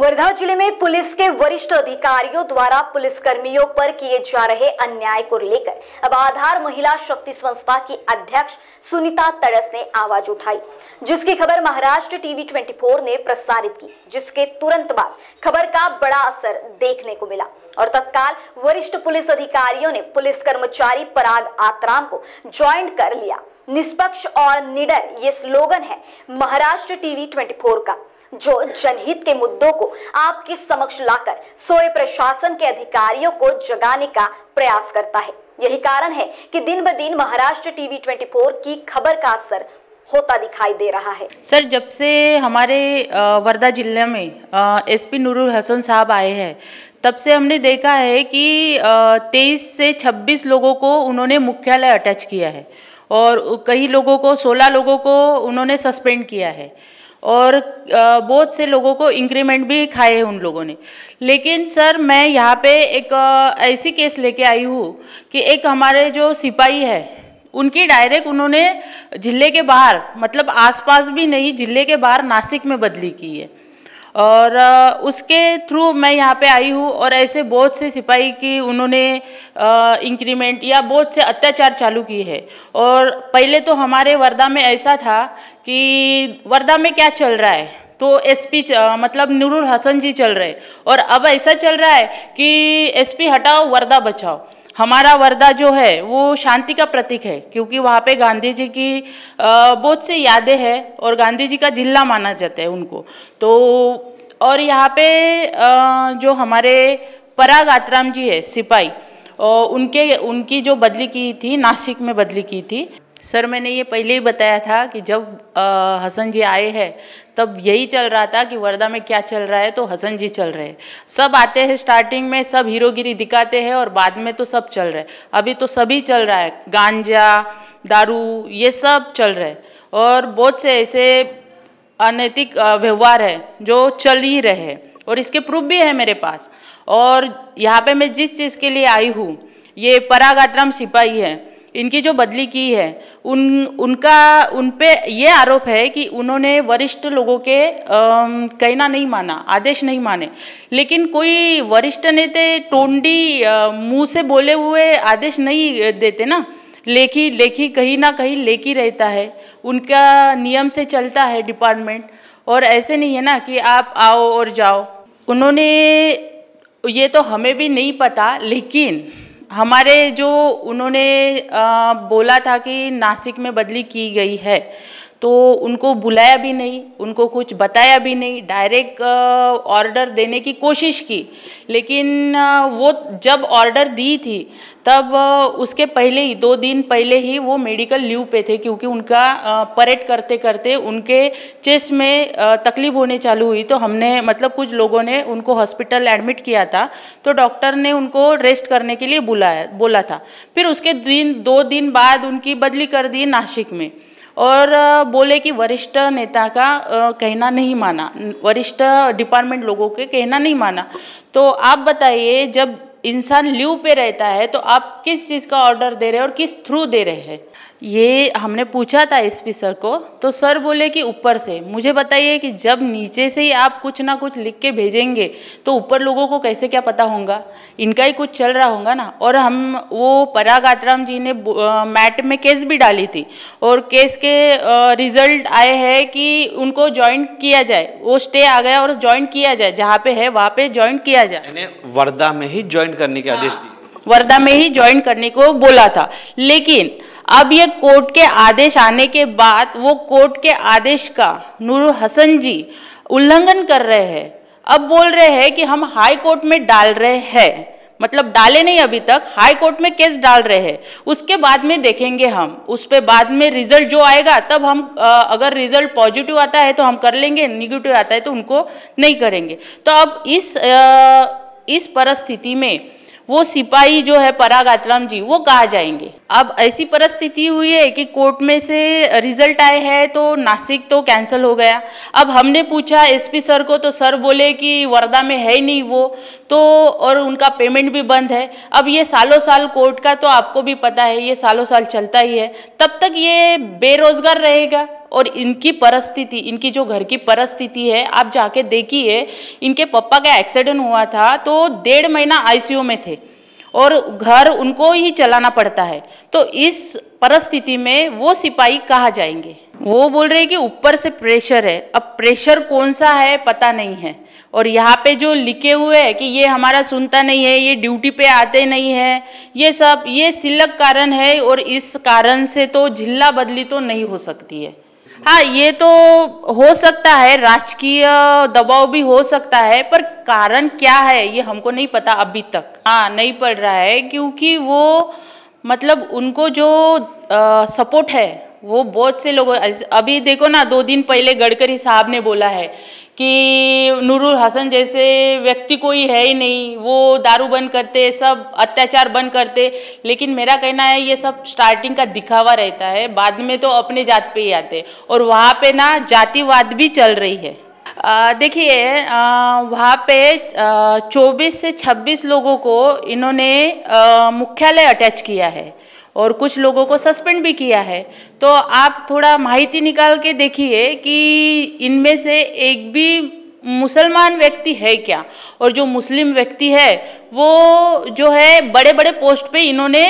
वर्धा जिले में पुलिस के वरिष्ठ अधिकारियों द्वारा पुलिस कर्मियों पर किए जा रहे अन्याय को लेकर अब आधार महिला शक्ति संस्था की अध्यक्ष सुनीता तड़स ने आवाज उठाई जिसकी खबर महाराष्ट्र टीवी 24 ने प्रसारित की जिसके तुरंत बाद खबर का बड़ा असर देखने को मिला और तत्काल वरिष्ठ पुलिस अधिकारियों ने पुलिस कर्मचारी पराग आतराम को ज्वाइन कर लिया निष्पक्ष और निडर ये स्लोगन है महाराष्ट्र टीवी 24 का जो जनहित के मुद्दों को आपके समक्ष लाकर सोए प्रशासन के अधिकारियों को जगाने का प्रयास करता है यही कारण है कि दिन ब दिन महाराष्ट्र टीवी 24 की खबर का असर होता दिखाई दे रहा है सर जब से हमारे वर्धा जिले में एसपी नूरुल हसन साहब आए हैं तब से हमने देखा है कि 23 से 26 लोगों को उन्होंने मुख्यालय अटैच किया है और कई लोगों को 16 लोगों को उन्होंने सस्पेंड किया है और बहुत से लोगों को इंक्रीमेंट भी खाए हैं उन लोगों ने लेकिन सर मैं यहाँ पे एक ऐसी केस लेके आई हूँ कि एक हमारे जो सिपाही है उनकी डायरेक्ट उन्होंने ज़िले के बाहर मतलब आसपास भी नहीं ज़िले के बाहर नासिक में बदली की है और उसके थ्रू मैं यहाँ पे आई हूँ और ऐसे बहुत से सिपाही की उन्होंने इंक्रीमेंट या बहुत से अत्याचार चालू किए हैं और पहले तो हमारे वर्धा में ऐसा था कि वर्धा में क्या चल रहा है तो एसपी मतलब नूरुल हसन जी चल रहे और अब ऐसा चल रहा है कि एसपी हटाओ वर्दा बचाओ हमारा वर्दा जो है वो शांति का प्रतीक है क्योंकि वहाँ पे गांधी जी की बहुत से यादें हैं और गांधी जी का जिला माना जाता है उनको तो और यहाँ पे जो हमारे पराग आतराम जी है सिपाही उनके उनकी जो बदली की थी नासिक में बदली की थी सर मैंने ये पहले ही बताया था कि जब आ, हसन जी आए हैं तब यही चल रहा था कि वर्धा में क्या चल रहा है तो हसन जी चल रहे हैं सब आते हैं स्टार्टिंग में सब हीरोगिरी दिखाते हैं और बाद में तो सब चल रहे अभी तो सभी चल रहा है गांजा दारू ये सब चल रहे और बहुत से ऐसे अनैतिक व्यवहार है जो चल ही रहे और इसके प्रूफ भी है मेरे पास और यहाँ पर मैं जिस चीज़ के लिए आई हूँ ये परागात्रम सिपाही है इनकी जो बदली की है उन उनका उन पे ये आरोप है कि उन्होंने वरिष्ठ लोगों के कहना नहीं माना आदेश नहीं माने लेकिन कोई वरिष्ठ नेते टोंडी मुंह से बोले हुए आदेश नहीं देते ना लेखी लेखी कहीं ना कहीं लेखी रहता है उनका नियम से चलता है डिपार्टमेंट और ऐसे नहीं है ना कि आप आओ और जाओ उन्होंने ये तो हमें भी नहीं पता लेकिन हमारे जो उन्होंने बोला था कि नासिक में बदली की गई है तो उनको बुलाया भी नहीं उनको कुछ बताया भी नहीं डायरेक्ट ऑर्डर देने की कोशिश की लेकिन वो जब ऑर्डर दी थी तब उसके पहले ही दो दिन पहले ही वो मेडिकल लीव पे थे क्योंकि उनका परेड करते करते उनके चेस्ट में तकलीफ होने चालू हुई तो हमने मतलब कुछ लोगों ने उनको हॉस्पिटल एडमिट किया था तो डॉक्टर ने उनको रेस्ट करने के लिए बुलाया बोला था फिर उसके दिन दो दिन बाद उनकी बदली कर दी नासिक में और बोले कि वरिष्ठ नेता का कहना नहीं माना वरिष्ठ डिपार्टमेंट लोगों के कहना नहीं माना तो आप बताइए जब इंसान लीव पे रहता है तो आप किस चीज़ का ऑर्डर दे रहे हैं और किस थ्रू दे रहे हैं ये हमने पूछा था पी सर को तो सर बोले कि ऊपर से मुझे बताइए कि जब नीचे से ही आप कुछ ना कुछ लिख के भेजेंगे तो ऊपर लोगों को कैसे क्या पता होगा इनका ही कुछ चल रहा होगा ना और हम वो पराग आतराम जी ने मैट में केस भी डाली थी और केस के रिजल्ट आए हैं कि उनको ज्वाइन किया जाए वो स्टे आ गया और ज्वाइन किया जाए जहाँ पे है वहाँ पे ज्वाइन किया जाए वर्धा में ही ज्वाइन करने के आदेश दिए वर्धा में ही ज्वाइन करने को बोला था लेकिन अब ये कोर्ट के आदेश आने के बाद वो कोर्ट के आदेश का नूर हसन जी उल्लंघन कर रहे हैं अब बोल रहे हैं कि हम हाई कोर्ट में डाल रहे हैं मतलब डाले नहीं अभी तक हाई कोर्ट में केस डाल रहे हैं उसके बाद में देखेंगे हम उस पर बाद में रिजल्ट जो आएगा तब हम आ, अगर रिजल्ट पॉजिटिव आता है तो हम कर लेंगे निगेटिव आता है तो उनको नहीं करेंगे तो अब इस आ, इस परिस्थिति में वो सिपाही जो है पराग आतराम जी वो कहा जाएंगे अब ऐसी परिस्थिति हुई है कि कोर्ट में से रिजल्ट आए हैं तो नासिक तो कैंसिल हो गया अब हमने पूछा एसपी सर को तो सर बोले कि वर्धा में है नहीं वो तो और उनका पेमेंट भी बंद है अब ये सालों साल कोर्ट का तो आपको भी पता है ये सालों साल चलता ही है तब तक ये बेरोज़गार रहेगा और इनकी परिस्थिति इनकी जो घर की परिस्थिति है आप जाके देखिए इनके पप्पा का एक्सीडेंट हुआ था तो डेढ़ महीना आईसीयू में थे और घर उनको ही चलाना पड़ता है तो इस परिस्थिति में वो सिपाही कहाँ जाएंगे वो बोल रहे हैं कि ऊपर से प्रेशर है अब प्रेशर कौन सा है पता नहीं है और यहाँ पे जो लिखे हुए हैं कि ये हमारा सुनता नहीं है ये ड्यूटी पे आते नहीं है ये सब ये सिलक कारण है और इस कारण से तो जिला बदली तो नहीं हो सकती है हाँ ये तो हो सकता है राजकीय दबाव भी हो सकता है पर कारण क्या है ये हमको नहीं पता अभी तक हाँ नहीं पड़ रहा है क्योंकि वो मतलब उनको जो आ, सपोर्ट है वो बहुत से लोग अभी देखो ना दो दिन पहले गडकरी साहब ने बोला है कि नूरुल हसन जैसे व्यक्ति कोई है ही नहीं वो दारू बंद करते सब अत्याचार बंद करते लेकिन मेरा कहना है ये सब स्टार्टिंग का दिखावा रहता है बाद में तो अपने जात पे ही आते और वहाँ पे ना जातिवाद भी चल रही है देखिए वहाँ पे आ, 24 से 26 लोगों को इन्होंने मुख्यालय अटैच किया है और कुछ लोगों को सस्पेंड भी किया है तो आप थोड़ा माहिती निकाल के देखिए कि इनमें से एक भी मुसलमान व्यक्ति है क्या और जो मुस्लिम व्यक्ति है वो जो है बड़े बड़े पोस्ट पे इन्होंने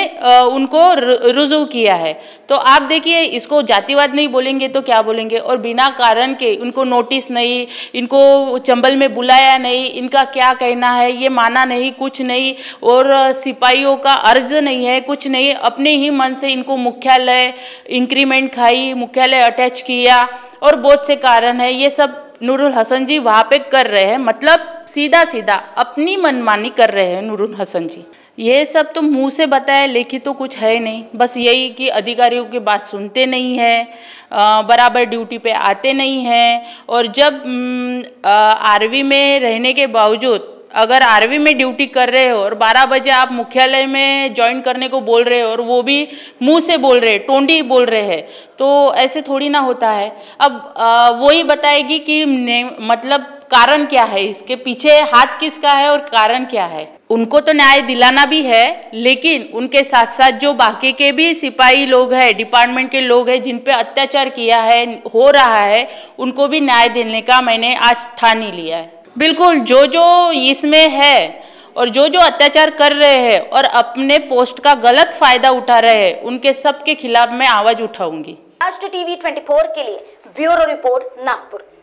उनको रुजू किया है तो आप देखिए इसको जातिवाद नहीं बोलेंगे तो क्या बोलेंगे और बिना कारण के उनको नोटिस नहीं इनको चंबल में बुलाया नहीं इनका क्या कहना है ये माना नहीं कुछ नहीं और सिपाहियों का अर्ज नहीं है कुछ नहीं अपने ही मन से इनको मुख्यालय इंक्रीमेंट खाई मुख्यालय अटैच किया और बहुत से कारण है ये सब नूरुल हसन जी वहाँ पे कर रहे हैं मतलब सीधा सीधा अपनी मनमानी कर रहे हैं नूरुल हसन जी ये सब तो मुंह से बताया लेकिन तो कुछ है नहीं बस यही कि अधिकारियों की बात सुनते नहीं है बराबर ड्यूटी पे आते नहीं हैं और जब आर्मी में रहने के बावजूद अगर आर्मी में ड्यूटी कर रहे हो और बारह बजे आप मुख्यालय में ज्वाइन करने को बोल रहे हो और वो भी मुंह से बोल रहे टोंडी बोल रहे हैं तो ऐसे थोड़ी ना होता है अब वो ही बताएगी कि मतलब कारण क्या है इसके पीछे हाथ किसका है और कारण क्या है उनको तो न्याय दिलाना भी है लेकिन उनके साथ साथ जो बाकी के भी सिपाही लोग हैं डिपार्टमेंट के लोग हैं जिन पे अत्याचार किया है हो रहा है उनको भी न्याय देने का मैंने आज नहीं लिया है बिल्कुल जो जो इसमें है और जो जो अत्याचार कर रहे हैं और अपने पोस्ट का गलत फायदा उठा रहे हैं उनके सबके खिलाफ मैं आवाज उठाऊंगी राष्ट्र टीवी 24 के लिए ब्यूरो रिपोर्ट नागपुर